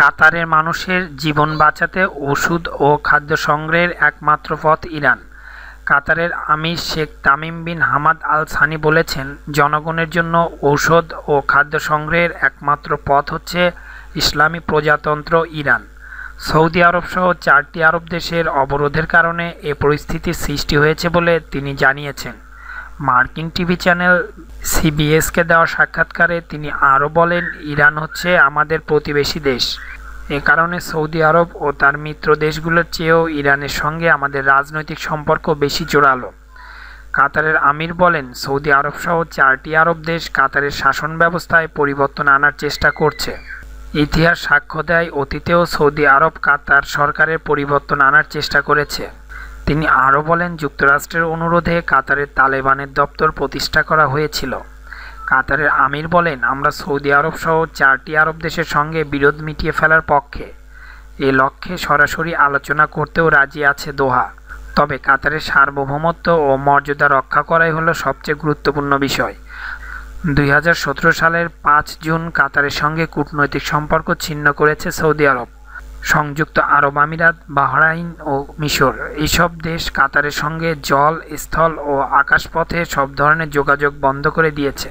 কাতারের মানুষের জীবন বাঁচাতে ওষুধ ও খাদ্য সংগ্রহের একমাত্র পথ ইরান কাতারের আমির Sheikh Tamim bin Hamad Al Thani বলেছেন জনগণের জন্য ঔষধ ও খাদ্য সংগ্রহের একমাত্র পথ হচ্ছে ইসলামী প্রজাতন্ত্র ইরান সৌদি আরব সহ চারটি আরব দেশের অবরোধের কারণে এ পরিস্থিতির সৃষ্টি হয়েছে বলে তিনি জানিয়েছেন মার্কিন টিভি চ্যানেল সিবিএসকে দেওয়া সাক্ষাৎকারে তিনি আরও বলেন ইরান হচ্ছে আমাদের প্রতিবেশী দেশ এ কারণে সৌদি আরব ও তার মিত্র দেশগুলোর চেয়েও ইরানের সঙ্গে আমাদের রাজনৈতিক সম্পর্ক বেশি জোরালো কাতারের আমির বলেন সৌদি আরব সহ চারটি আরব দেশ কাতারের শাসন ব্যবস্থায় পরিবর্তন আনার চেষ্টা করছে ইতিহাস সাক্ষ্য দেয় অতীতেও সৌদি আরব কাতার সরকারের পরিবর্তন আনার চেষ্টা করেছে তিনি আরও বলেন যুক্তরাষ্ট্রের অনুরোধে কাতারের তালেবানের দপ্তর প্রতিষ্ঠা করা হয়েছিল কাতারের আমির বলেন আমরা সৌদি আরব সহ চারটি আরব দেশের সঙ্গে বিরোধ মিটিয়ে ফেলার পক্ষে এ লক্ষ্যে সরাসরি আলোচনা করতেও রাজি আছে দোহা তবে কাতারের সার্বভৌমত্ব ও মর্যাদা রক্ষা করাই হলো সবচেয়ে গুরুত্বপূর্ণ বিষয় দুই সালের পাঁচ জুন কাতারের সঙ্গে কূটনৈতিক সম্পর্ক ছিন্ন করেছে সৌদি আরব সংযুক্ত আরব আমিরাত বাহরাইন ও মিশর এইসব দেশ কাতারের সঙ্গে জল স্থল ও আকাশপথে সব ধরনের যোগাযোগ বন্ধ করে দিয়েছে